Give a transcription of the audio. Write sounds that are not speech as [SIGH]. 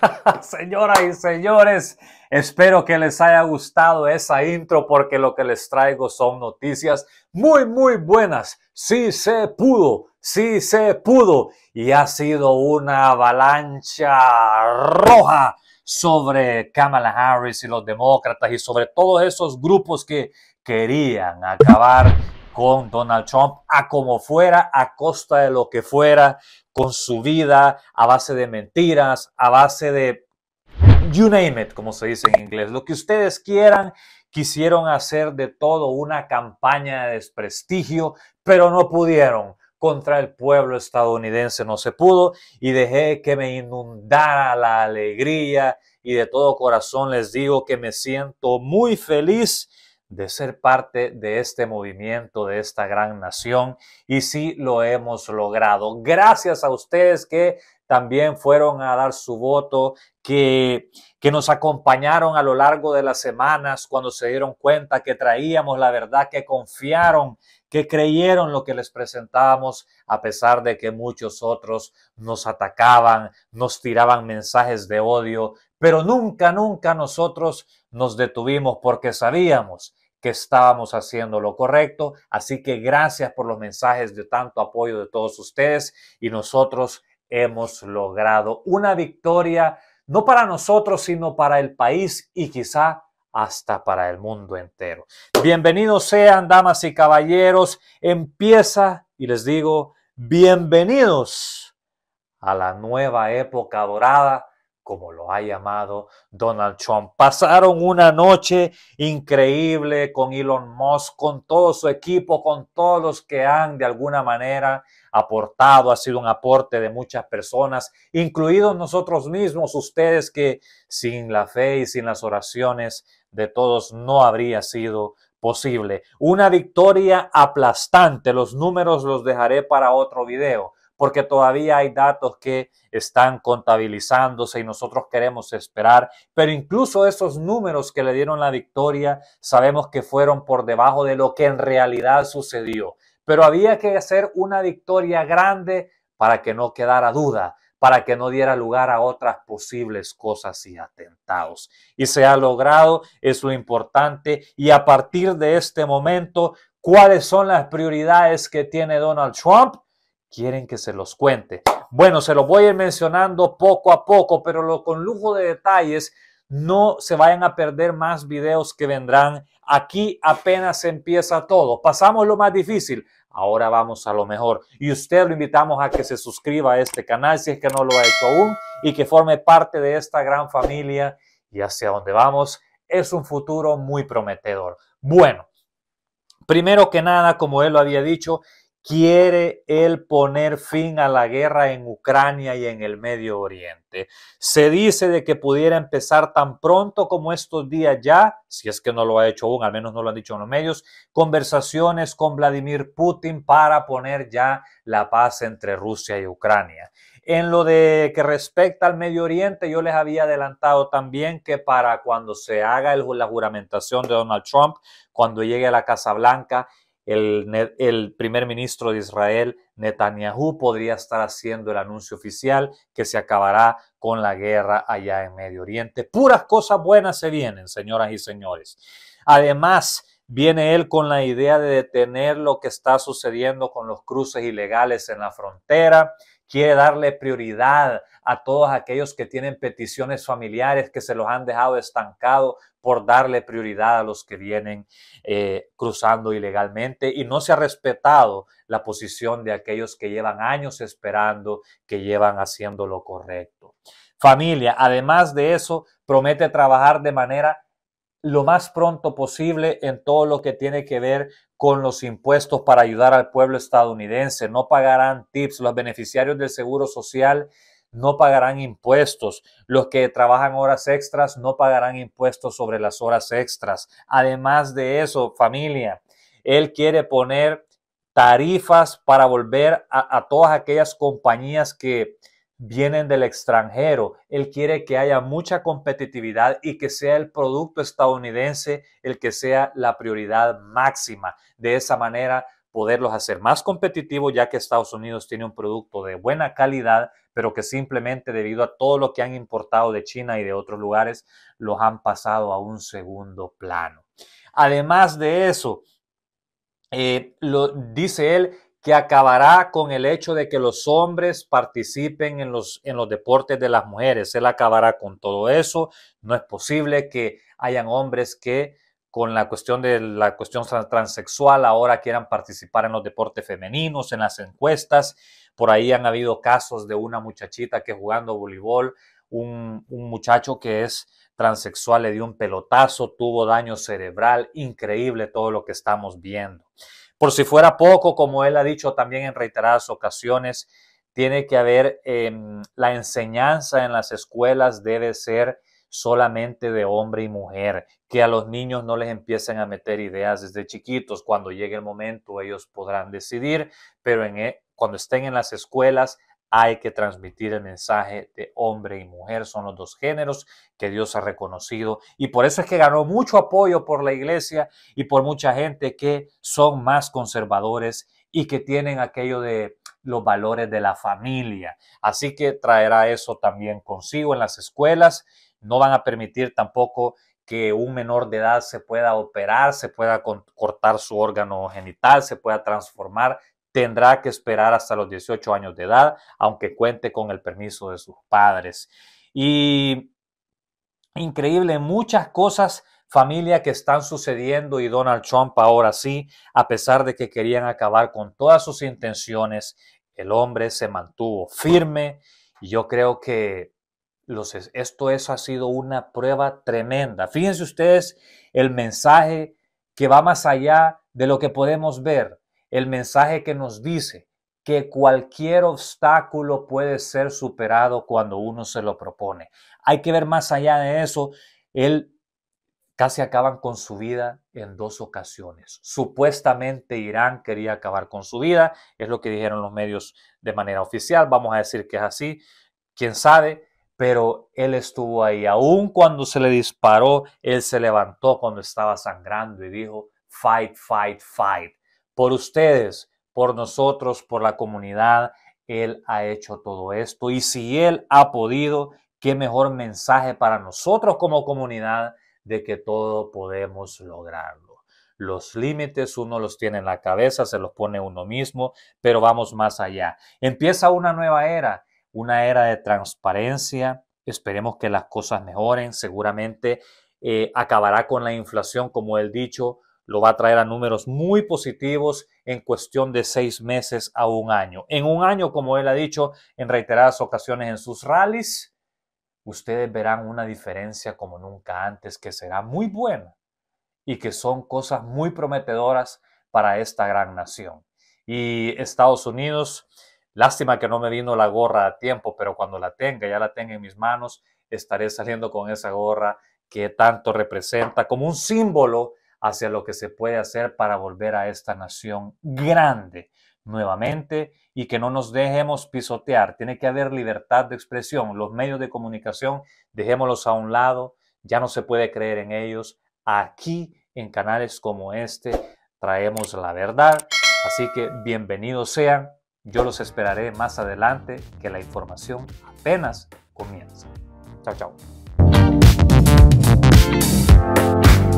[LAUGHS] Señoras y señores, espero que les haya gustado esa intro porque lo que les traigo son noticias muy, muy buenas. Sí se pudo, sí se pudo. Y ha sido una avalancha roja sobre Kamala Harris y los demócratas y sobre todos esos grupos que querían acabar con Donald Trump a como fuera, a costa de lo que fuera, con su vida, a base de mentiras, a base de you name it, como se dice en inglés, lo que ustedes quieran, quisieron hacer de todo una campaña de desprestigio, pero no pudieron. Contra el pueblo estadounidense no se pudo y dejé que me inundara la alegría y de todo corazón les digo que me siento muy feliz de ser parte de este movimiento, de esta gran nación, y si lo hemos logrado. Gracias a ustedes que también fueron a dar su voto, que, nos acompañaron a lo largo de las semanas cuando se dieron cuenta que traíamos la verdad, que confiaron, que creyeron lo que les presentábamos, a pesar de que muchos otros nos atacaban, nos tiraban mensajes de odio, pero nunca, nunca nosotros nos detuvimos porque sabíamos que estábamos haciendo lo correcto. Así que gracias por los mensajes de tanto apoyo de todos ustedes y nosotros hemos logrado. Una victoria no para nosotros, sino para el país y quizá hasta para el mundo entero. Bienvenidos sean, damas y caballeros. Empieza y les digo, bienvenidos a la nueva época dorada como lo ha llamado Donald Trump. Pasaron una noche increíble con Elon Musk, con todo su equipo, con todos los que han de alguna manera aportado, ha sido un aporte de muchas personas, incluidos nosotros mismos, ustedes que sin la fe y sin las oraciones de todos no habría sido posible. Una victoria aplastante, los números los dejaré para otro video porque todavía hay datos que están contabilizándose y nosotros queremos esperar, pero incluso esos números que le dieron la victoria sabemos que fueron por debajo de lo que en realidad sucedió. Pero había que hacer una victoria grande para que no quedara duda, para que no diera lugar a otras posibles cosas y atentados. Y se ha logrado, es lo importante, y a partir de este momento, ¿cuáles son las prioridades que tiene Donald Trump? quieren que se los cuente. Bueno, se los voy a ir mencionando poco a poco, pero lo, con lujo de detalles, no se vayan a perder más videos que vendrán. Aquí apenas empieza todo. Pasamos lo más difícil. Ahora vamos a lo mejor. Y usted lo invitamos a que se suscriba a este canal si es que no lo ha hecho aún y que forme parte de esta gran familia. Y hacia dónde vamos es un futuro muy prometedor. Bueno, primero que nada, como él lo había dicho, quiere él poner fin a la guerra en Ucrania y en el Medio Oriente. Se dice de que pudiera empezar tan pronto como estos días ya, si es que no lo ha hecho aún, al menos no lo han dicho en los medios, conversaciones con Vladimir Putin para poner ya la paz entre Rusia y Ucrania. En lo de que respecta al Medio Oriente, yo les había adelantado también que para cuando se haga la juramentación de Donald Trump, cuando llegue a la Casa Blanca, el, primer ministro de Israel, Netanyahu, podría estar haciendo el anuncio oficial que se acabará con la guerra allá en Medio Oriente. Puras cosas buenas se vienen, señoras y señores. Además, viene él con la idea de detener lo que está sucediendo con los cruces ilegales en la frontera, quiere darle prioridad a todos aquellos que tienen peticiones familiares que se los han dejado estancados por darle prioridad a los que vienen eh, cruzando ilegalmente y no se ha respetado la posición de aquellos que llevan años esperando, que llevan haciendo lo correcto. Familia, además de eso, promete trabajar de manera lo más pronto posible en todo lo que tiene que ver con los impuestos para ayudar al pueblo estadounidense. No pagarán tips, los beneficiarios del Seguro Social no pagarán impuestos, los que trabajan horas extras no pagarán impuestos sobre las horas extras. Además de eso, familia, él quiere poner tarifas para volver a, todas aquellas compañías que, vienen del extranjero. Él quiere que haya mucha competitividad y que sea el producto estadounidense el que sea la prioridad máxima. De esa manera, poderlos hacer más competitivos, ya que Estados Unidos tiene un producto de buena calidad, pero que simplemente debido a todo lo que han importado de China y de otros lugares, los han pasado a un segundo plano. Además de eso, eh, lo, dice él que acabará con el hecho de que los hombres participen en los, en los deportes de las mujeres. Él acabará con todo eso. No es posible que hayan hombres que con la cuestión de la cuestión transexual ahora quieran participar en los deportes femeninos, en las encuestas. Por ahí han habido casos de una muchachita que jugando voleibol, un, un muchacho que es transexual le dio un pelotazo, tuvo daño cerebral, increíble todo lo que estamos viendo. Por si fuera poco, como él ha dicho también en reiteradas ocasiones, tiene que haber em, la enseñanza en las escuelas debe ser solamente de hombre y mujer, que a los niños no les empiecen a meter ideas desde chiquitos. Cuando llegue el momento ellos podrán decidir, pero e, cuando estén en las escuelas hay que transmitir el mensaje de hombre y mujer. Son los dos géneros que Dios ha reconocido. Y por eso es que ganó mucho apoyo por la iglesia y por mucha gente que son más conservadores y que tienen aquello de los valores de la familia. Así que traerá eso también consigo en las escuelas. No van a permitir tampoco que un menor de edad se pueda operar, se pueda cortar su órgano genital, se pueda transformar, tendrá que esperar hasta los 18 años de edad, aunque cuente con el permiso de sus padres. Y increíble, muchas cosas familia que están sucediendo y Donald Trump ahora sí, a pesar de que querían acabar con todas sus intenciones, el hombre se mantuvo firme y yo creo que esto eso ha sido una prueba tremenda. Fíjense ustedes el mensaje que va más allá de lo que podemos ver el mensaje que nos dice que cualquier obstáculo puede ser superado cuando uno se lo propone. Hay que ver más allá de eso. Él casi acaban con su vida en dos ocasiones. Supuestamente Irán quería acabar con su vida, es lo que dijeron los medios de manera oficial, vamos a decir que es así, quién sabe, pero él estuvo ahí. Aún cuando se le disparó, él se levantó cuando estaba sangrando y dijo, fight, fight, fight por ustedes, por nosotros, por la comunidad. Él ha hecho todo esto y si Él ha podido, qué mejor mensaje para nosotros como comunidad de que todo podemos lograrlo. Los límites uno los tiene en la cabeza, se los pone uno mismo, pero vamos más allá. Empieza una nueva era, una era de transparencia. Esperemos que las cosas mejoren. Seguramente eh, acabará con la inflación, como ha dicho, lo va a traer a números muy positivos en cuestión de seis meses a un año. En un año, como él ha dicho en reiteradas ocasiones en sus rallies, ustedes verán una diferencia como nunca antes, que será muy buena y que son cosas muy prometedoras para esta gran nación. Y Estados Unidos, lástima que no me vino la gorra a tiempo, pero cuando la tenga, ya la tenga en mis manos, estaré saliendo con esa gorra que tanto representa como un símbolo hacia lo que se puede hacer para volver a esta nación grande nuevamente y que no nos dejemos pisotear. Tiene que haber libertad de expresión. Los medios de comunicación, dejémoslos a un lado, ya no se puede creer en ellos. Aquí, en canales como este, traemos la verdad. Así que bienvenidos sean. Yo los esperaré más adelante que la información apenas comienza. Chao, chao.